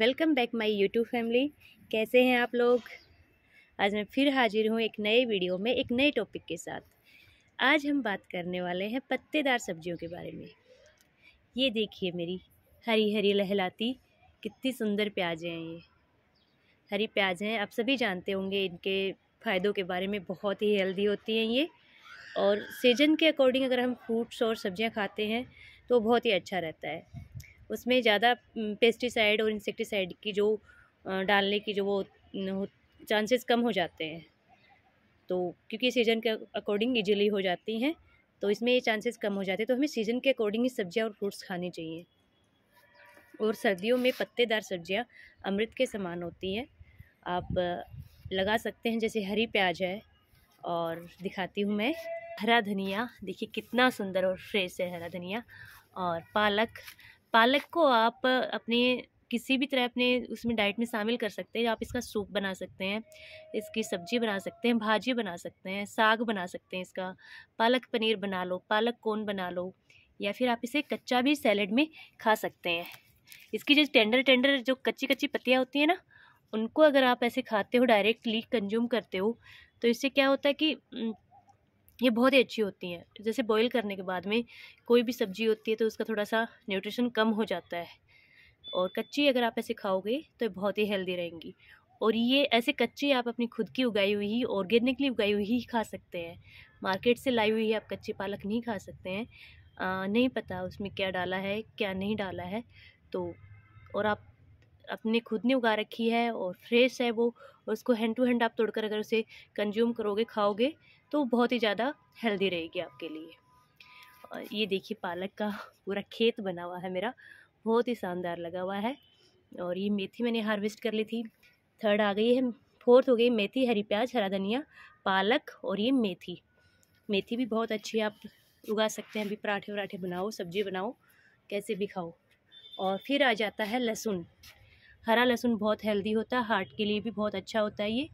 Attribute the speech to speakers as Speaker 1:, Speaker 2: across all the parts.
Speaker 1: welcome back my YouTube family कैसे हैं आप लोग आज मैं फिर हाजिर हूँ एक नए वीडियो में एक नए टॉपिक के साथ आज हम बात करने वाले हैं पत्तेदार सब्जियों के बारे में ये देखिए मेरी हरी हरी लहलाती कितनी सुंदर प्याजें हैं ये हरी प्याज हैं आप सभी जानते होंगे इनके फ़ायदों के बारे में बहुत ही हेल्दी होती हैं ये और सीजन के अकॉर्डिंग अगर हम फ्रूट्स और सब्ज़ियाँ खाते हैं तो बहुत ही अच्छा रहता है उसमें ज़्यादा पेस्टिसाइड और इंसेक्टिसाइड की जो डालने की जो वो चांसेस कम हो जाते हैं तो क्योंकि सीज़न के अकॉर्डिंग इजीली हो जाती हैं तो इसमें ये चांसेस कम हो जाते हैं तो हमें सीज़न के अकॉर्डिंग ही सब्जियाँ और फ्रूट्स खाने चाहिए और सर्दियों में पत्तेदार सब्जियाँ अमृत के समान होती हैं आप लगा सकते हैं जैसे हरी प्याज है और दिखाती हूँ मैं हरा धनिया देखिए कितना सुंदर और फ्रेश है हरा धनिया और पालक पालक को आप अपने किसी भी तरह अपने उसमें डाइट में शामिल कर सकते हैं आप इसका सूप बना सकते हैं इसकी सब्जी बना सकते हैं भाजी बना सकते हैं साग बना सकते हैं इसका पालक पनीर बना लो पालक कोन बना लो या फिर आप इसे कच्चा भी सैलड में खा सकते हैं इसकी जो टेंडर टेंडर जो कच्ची कच्ची पत्तियाँ होती हैं ना उनको अगर आप ऐसे खाते हो डायरेक्टली कंज्यूम करते हो तो इससे क्या होता है कि ये बहुत ही अच्छी होती हैं जैसे बॉईल करने के बाद में कोई भी सब्ज़ी होती है तो उसका थोड़ा सा न्यूट्रिशन कम हो जाता है और कच्ची अगर आप ऐसे खाओगे तो बहुत ही हेल्दी रहेंगी और ये ऐसे कच्ची आप अपनी खुद की उगाई हुई ही ऑर्गेनिकली उगाई हुई ही खा सकते हैं मार्केट से लाई हुई आप कच्ची पालक नहीं खा सकते हैं आ, नहीं पता उसमें क्या डाला है क्या नहीं डाला है तो और आप अपने खुद ने उगा रखी है और फ्रेश है वो और उसको हैंड टू हैंड आप तोड़कर अगर उसे कंज्यूम करोगे खाओगे तो बहुत ही ज़्यादा हेल्दी रहेगी आपके लिए और ये देखिए पालक का पूरा खेत बना हुआ है मेरा बहुत ही शानदार लगा हुआ है और ये मेथी मैंने हार्वेस्ट कर ली थी थर्ड आ गई है फोर्थ हो गई मेथी हरी प्याज हरा धनिया पालक और ये मेथी मेथी भी बहुत अच्छी है आप उगा सकते हैं अभी पराठे वराठे बनाओ सब्जी बनाओ कैसे भी खाओ और फिर आ जाता है लहसुन हरा लहसुन बहुत हेल्दी होता है हार्ट के लिए भी बहुत अच्छा होता है ये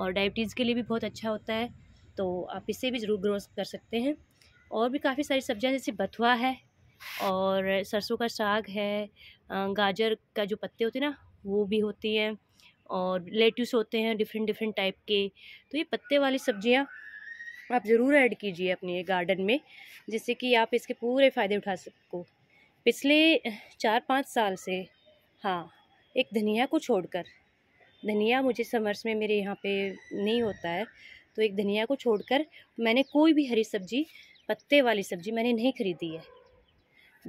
Speaker 1: और डायबिटीज़ के लिए भी बहुत अच्छा होता है तो आप इसे भी ज़रूर ग्रो कर सकते हैं और भी काफ़ी सारी सब्जियां जैसे बथुआ है और सरसों का साग है गाजर का जो पत्ते होते हैं ना वो भी होती हैं और लेट्यूस होते हैं डिफरेंट डिफरेंट टाइप के तो ये पत्ते वाली सब्जियां आप ज़रूर ऐड कीजिए अपने गार्डन में जिससे कि आप इसके पूरे फ़ायदे उठा सको पिछले चार पाँच साल से हाँ एक धनिया को छोड़कर धनिया मुझे समर्स में मेरे यहाँ पे नहीं होता है तो एक धनिया को छोड़कर मैंने कोई भी हरी सब्जी पत्ते वाली सब्जी मैंने नहीं खरीदी है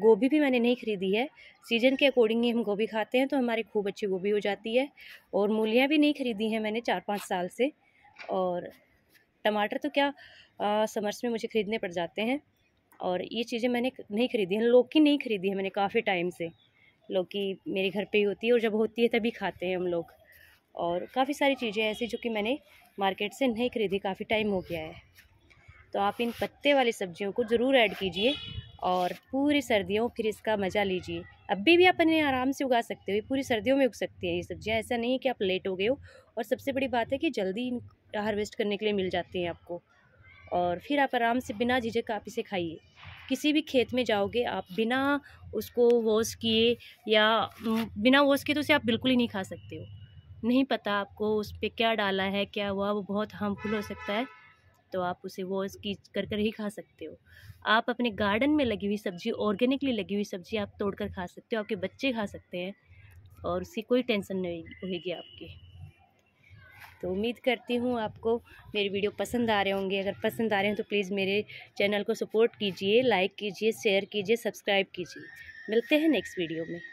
Speaker 1: गोभी भी मैंने नहीं खरीदी है सीजन के अकॉर्डिंग ही हम गोभी खाते हैं तो हमारी खूब अच्छी गोभी हो जाती है और मूलियाँ भी नहीं खरीदी हैं मैंने चार पाँच साल से और टमाटर तो क्या समर्स में मुझे ख़रीदने पड़ जाते हैं और ये चीज़ें मैंने नहीं खरीदी हैं लौकी नहीं खरीदी है मैंने काफ़ी टाइम से लौकी मेरे घर पे ही होती है और जब होती है तभी खाते हैं हम लोग और काफ़ी सारी चीज़ें ऐसी जो कि मैंने मार्केट से नहीं खरीदी काफ़ी टाइम हो गया है तो आप इन पत्ते वाली सब्जियों को ज़रूर ऐड कीजिए और पूरी सर्दियों फिर इसका मज़ा लीजिए अभी भी आप इन्हें आराम से उगा सकते हो पूरी सर्दियों में उग सकती हैं ये सब्जियाँ ऐसा नहीं है कि आप लेट हो गए हो और सबसे बड़ी बात है कि जल्दी हार्वेस्ट करने के लिए मिल जाती हैं आपको और फिर आप आराम से बिना झिझक आप इसे खाइए किसी भी खेत में जाओगे आप बिना उसको वॉश किए या बिना वॉश किए तो उसे आप बिल्कुल ही नहीं खा सकते हो नहीं पता आपको उस पर क्या डाला है क्या हुआ वो बहुत हार्मफुल हो सकता है तो आप उसे वो कीच कर कर ही खा सकते हो आप अपने गार्डन में लगी हुई सब्जी ऑर्गेनिकली लगी हुई सब्जी आप तोड़ कर खा सकते हो आपके बच्चे खा सकते हैं और उसकी कोई टेंशन नहीं होगी आपकी तो उम्मीद करती हूँ आपको मेरी वीडियो पसंद आ रहे होंगे अगर पसंद आ रहे हैं तो प्लीज़ मेरे चैनल को सपोर्ट कीजिए लाइक कीजिए शेयर कीजिए सब्सक्राइब कीजिए मिलते हैं नेक्स्ट वीडियो में